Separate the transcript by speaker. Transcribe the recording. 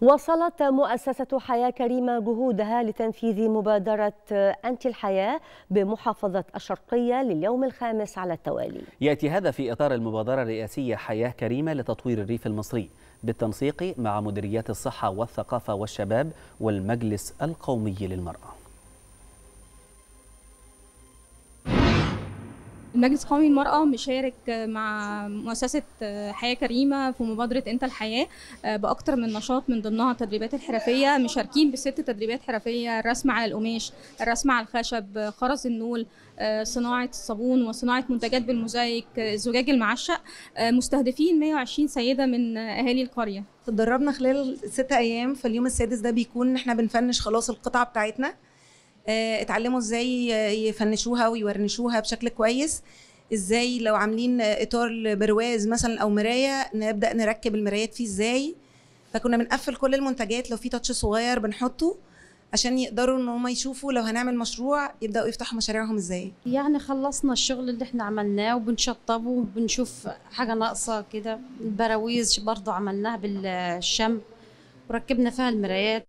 Speaker 1: وصلت مؤسسة حياة كريمة جهودها لتنفيذ مبادرة أنت الحياة بمحافظة الشرقية لليوم الخامس على التوالي
Speaker 2: يأتي هذا في إطار المبادرة الرئاسية حياة كريمة لتطوير الريف المصري بالتنسيق مع مديريات الصحة والثقافة والشباب والمجلس القومي للمرأة
Speaker 3: المجلس القومي للمرأة مشارك مع مؤسسة حياة كريمة في مبادرة أنت الحياة آه، بأكثر من نشاط من ضمنها التدريبات الحرفية مشاركين بست تدريبات حرفية الرسم على القماش الرسم على الخشب خرز النول آه، صناعة الصابون وصناعة منتجات بالموزايك الزجاج آه،
Speaker 4: المعشق مستهدفين 120 سيدة من أهالي القرية تدربنا خلال ستة أيام فاليوم السادس ده بيكون إحنا بنفنش خلاص القطعة بتاعتنا آه، اتعلموا ازاي يفنشوها ويورنشوها بشكل كويس ازاي لو عاملين اطار برواز مثلا او مرايه نبدا نركب المرايات فيه ازاي فكنا بنقفل كل المنتجات لو في تاتش صغير بنحطه عشان يقدروا ان هم يشوفوا لو هنعمل مشروع يبداوا يفتحوا مشاريعهم ازاي يعني خلصنا الشغل اللي احنا عملناه
Speaker 3: وبنشطبه
Speaker 4: وبنشوف حاجه ناقصه كده البراويز برضو عملناها بالشم وركبنا فيها المرايات